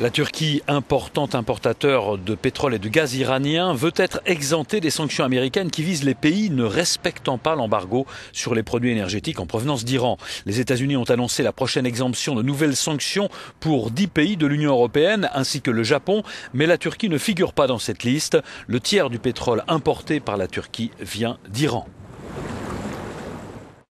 La Turquie, importante importateur de pétrole et de gaz iranien, veut être exemptée des sanctions américaines qui visent les pays ne respectant pas l'embargo sur les produits énergétiques en provenance d'Iran. Les États-Unis ont annoncé la prochaine exemption de nouvelles sanctions pour 10 pays de l'Union européenne ainsi que le Japon, mais la Turquie ne figure pas dans cette liste. Le tiers du pétrole importé par la Turquie vient d'Iran.